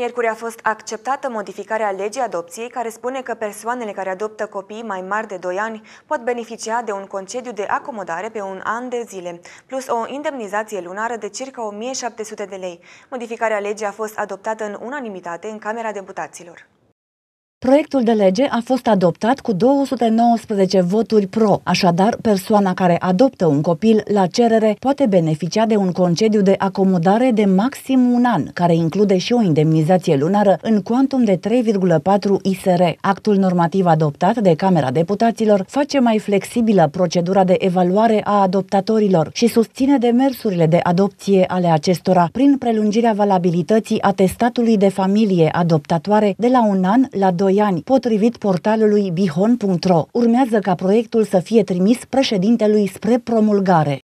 Miercuri a fost acceptată modificarea legii adopției care spune că persoanele care adoptă copii mai mari de 2 ani pot beneficia de un concediu de acomodare pe un an de zile, plus o indemnizație lunară de circa 1700 de lei. Modificarea legii a fost adoptată în unanimitate în Camera Deputaților. Proiectul de lege a fost adoptat cu 219 voturi pro, așadar persoana care adoptă un copil la cerere poate beneficia de un concediu de acomodare de maxim un an, care include și o indemnizație lunară în cuantum de 3,4 ISR. Actul normativ adoptat de Camera Deputaților face mai flexibilă procedura de evaluare a adoptatorilor și susține demersurile de adopție ale acestora prin prelungirea valabilității atestatului de familie adoptatoare de la un an la 2 2 ani, potrivit portalului bihon.ro. Urmează ca proiectul să fie trimis președintelui spre promulgare.